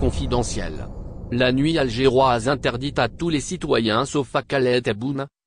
Confidentiel. La nuit algéroise interdite à tous les citoyens sauf à Khaled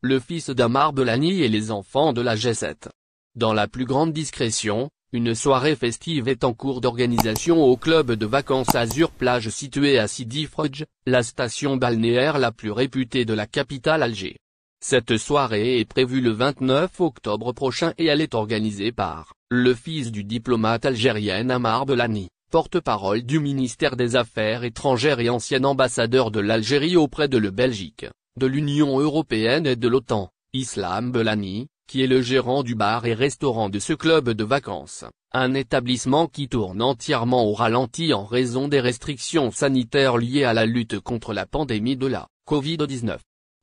le fils d'Amar Belani et les enfants de la G7. Dans la plus grande discrétion, une soirée festive est en cours d'organisation au club de vacances Azur Plage situé à Sidi Frodj, la station balnéaire la plus réputée de la capitale Alger. Cette soirée est prévue le 29 octobre prochain et elle est organisée par le fils du diplomate algérien Amar Belani porte-parole du ministère des Affaires étrangères et ancien ambassadeur de l'Algérie auprès de le Belgique, de l'Union européenne et de l'OTAN, Islam Belani, qui est le gérant du bar et restaurant de ce club de vacances, un établissement qui tourne entièrement au ralenti en raison des restrictions sanitaires liées à la lutte contre la pandémie de la Covid-19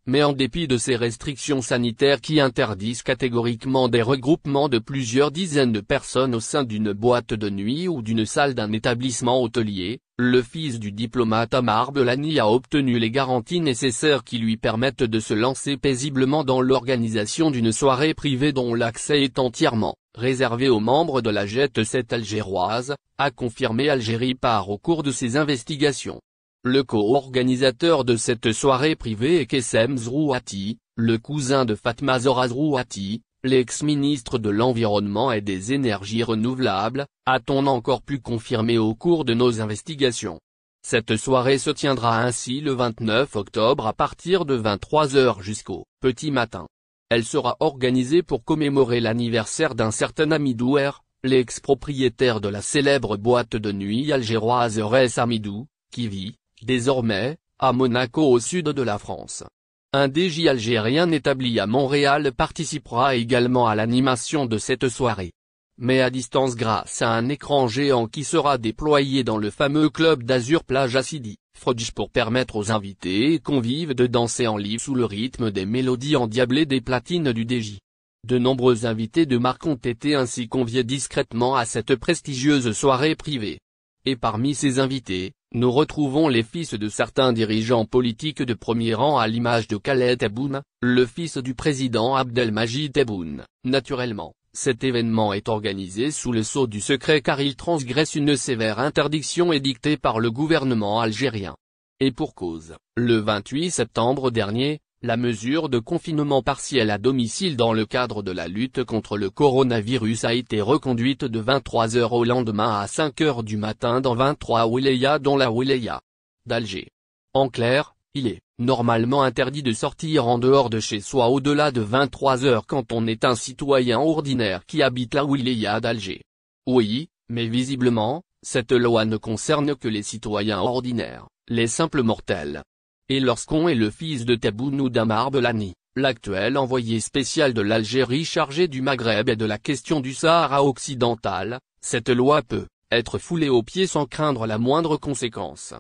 mais en dépit de ces restrictions sanitaires qui interdisent catégoriquement des regroupements de plusieurs dizaines de personnes au sein d'une boîte de nuit ou d'une salle d'un établissement hôtelier, le fils du diplomate Amar Belani a obtenu les garanties nécessaires qui lui permettent de se lancer paisiblement dans l'organisation d'une soirée privée dont l'accès est entièrement réservé aux membres de la Jet 7 algéroise, a confirmé Algérie par au cours de ses investigations. Le co-organisateur de cette soirée privée est Kessem Zrouati, le cousin de Fatma Zora Zrouati, l'ex-ministre de l'Environnement et des Énergies Renouvelables, a-t-on encore pu confirmer au cours de nos investigations. Cette soirée se tiendra ainsi le 29 octobre à partir de 23h jusqu'au petit matin. Elle sera organisée pour commémorer l'anniversaire d'un certain Amidouer, l'ex-propriétaire de la célèbre boîte de nuit algéroise Ress Amidou, qui vit, désormais, à Monaco au sud de la France. Un DJ algérien établi à Montréal participera également à l'animation de cette soirée. Mais à distance grâce à un écran géant qui sera déployé dans le fameux club d'Azur Plage Assidi, fredj pour permettre aux invités et convives de danser en live sous le rythme des mélodies endiablées des platines du DJ. De nombreux invités de marque ont été ainsi conviés discrètement à cette prestigieuse soirée privée. Et parmi ces invités, nous retrouvons les fils de certains dirigeants politiques de premier rang à l'image de Khaled Tebboune, le fils du président Abdelmajid Tebboune. Naturellement, cet événement est organisé sous le sceau du secret car il transgresse une sévère interdiction édictée par le gouvernement algérien. Et pour cause, le 28 septembre dernier, la mesure de confinement partiel à domicile dans le cadre de la lutte contre le coronavirus a été reconduite de 23h au lendemain à 5h du matin dans 23 wilayas dont la wilaya d'Alger. En clair, il est normalement interdit de sortir en dehors de chez soi au-delà de 23 heures quand on est un citoyen ordinaire qui habite la wilaya d'Alger. Oui, mais visiblement, cette loi ne concerne que les citoyens ordinaires, les simples mortels, et lorsqu'on est le fils de Tabounou Belani, l'actuel envoyé spécial de l'Algérie chargé du Maghreb et de la question du Sahara occidental, cette loi peut être foulée aux pieds sans craindre la moindre conséquence.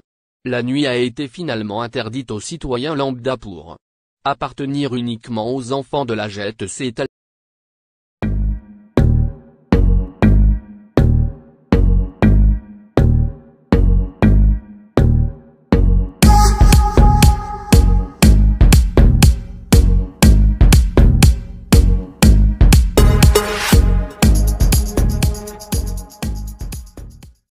La nuit a été finalement interdite aux citoyens lambda pour appartenir uniquement aux enfants de la jette